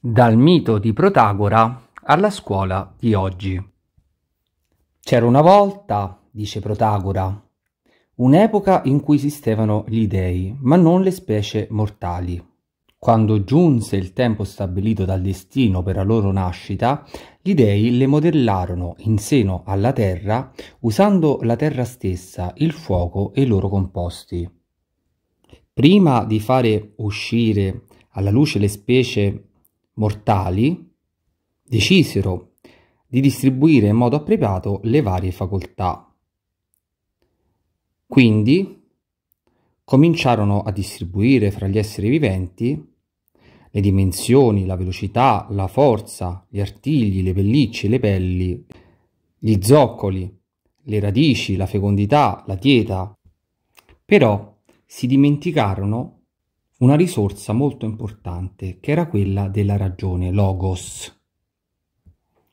Dal mito di Protagora alla scuola di oggi. C'era una volta, dice Protagora, un'epoca in cui esistevano gli dei, ma non le specie mortali. Quando giunse il tempo stabilito dal destino per la loro nascita, gli dei le modellarono in seno alla terra usando la terra stessa, il fuoco e i loro composti. Prima di fare uscire alla luce le specie mortali decisero di distribuire in modo appropriato le varie facoltà. Quindi cominciarono a distribuire fra gli esseri viventi le dimensioni, la velocità, la forza, gli artigli, le pellicce, le pelli, gli zoccoli, le radici, la fecondità, la dieta. Però si dimenticarono una risorsa molto importante che era quella della ragione logos.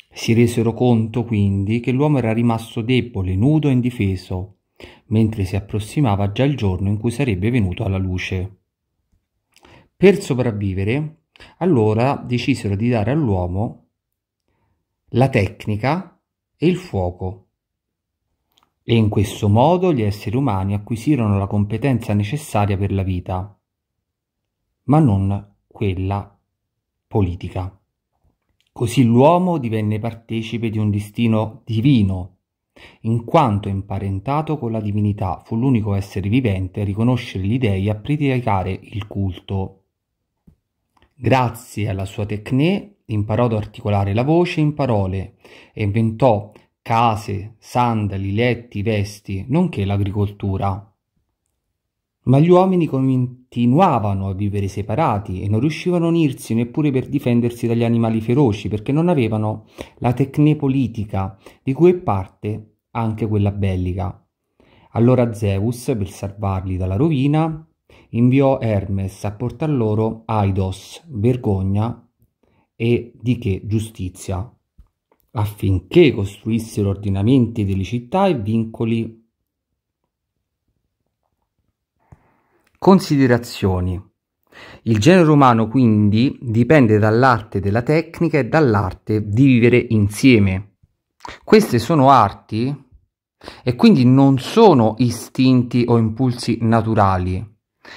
Si resero conto quindi che l'uomo era rimasto debole, nudo e indifeso, mentre si approssimava già il giorno in cui sarebbe venuto alla luce. Per sopravvivere, allora decisero di dare all'uomo la tecnica e il fuoco e in questo modo gli esseri umani acquisirono la competenza necessaria per la vita ma non quella politica. Così l'uomo divenne partecipe di un destino divino, in quanto imparentato con la divinità, fu l'unico essere vivente a riconoscere gli dei e a predicare il culto. Grazie alla sua tecnè imparò ad articolare la voce in parole e inventò case, sandali, letti, vesti, nonché l'agricoltura. Ma gli uomini continuavano a vivere separati e non riuscivano a unirsi neppure per difendersi dagli animali feroci perché non avevano la tecne politica di cui è parte anche quella bellica. Allora Zeus, per salvarli dalla rovina, inviò Hermes a portar loro Aidos, vergogna e di che giustizia, affinché costruissero ordinamenti delle città e vincoli Considerazioni. Il genere umano quindi dipende dall'arte della tecnica e dall'arte di vivere insieme. Queste sono arti e quindi non sono istinti o impulsi naturali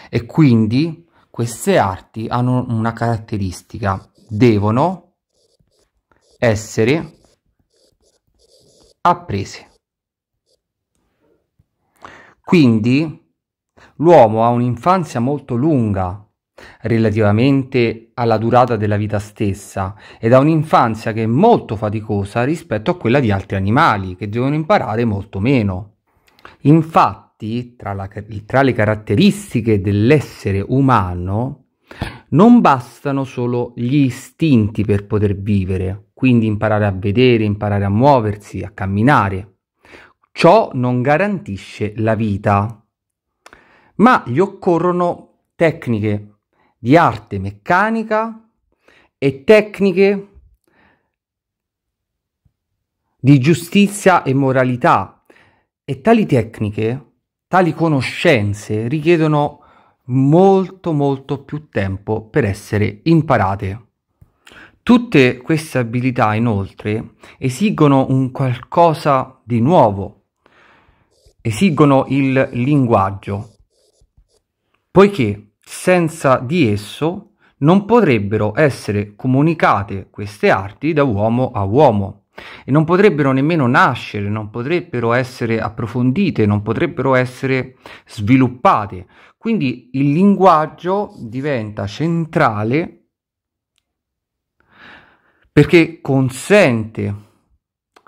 e quindi queste arti hanno una caratteristica, devono essere apprese. Quindi L'uomo ha un'infanzia molto lunga relativamente alla durata della vita stessa ed ha un'infanzia che è molto faticosa rispetto a quella di altri animali che devono imparare molto meno. Infatti, tra, la, tra le caratteristiche dell'essere umano, non bastano solo gli istinti per poter vivere, quindi imparare a vedere, imparare a muoversi, a camminare. Ciò non garantisce la vita ma gli occorrono tecniche di arte meccanica e tecniche di giustizia e moralità. E tali tecniche, tali conoscenze richiedono molto molto più tempo per essere imparate. Tutte queste abilità inoltre esigono un qualcosa di nuovo, esigono il linguaggio, poiché senza di esso non potrebbero essere comunicate queste arti da uomo a uomo e non potrebbero nemmeno nascere, non potrebbero essere approfondite, non potrebbero essere sviluppate. Quindi il linguaggio diventa centrale perché consente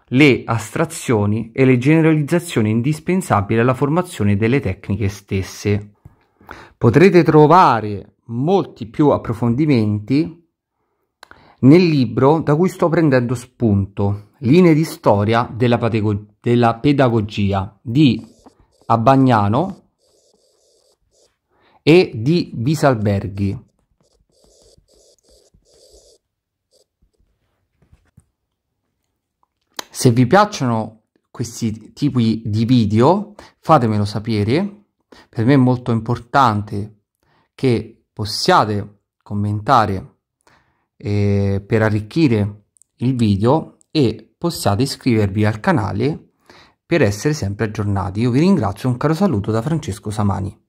le astrazioni e le generalizzazioni indispensabili alla formazione delle tecniche stesse. Potrete trovare molti più approfondimenti nel libro da cui sto prendendo spunto, Linee di storia della, della pedagogia di Abagnano e di Bisalberghi. Se vi piacciono questi tipi di video, fatemelo sapere per me è molto importante che possiate commentare eh, per arricchire il video e possiate iscrivervi al canale per essere sempre aggiornati. Io vi ringrazio, un caro saluto da Francesco Samani.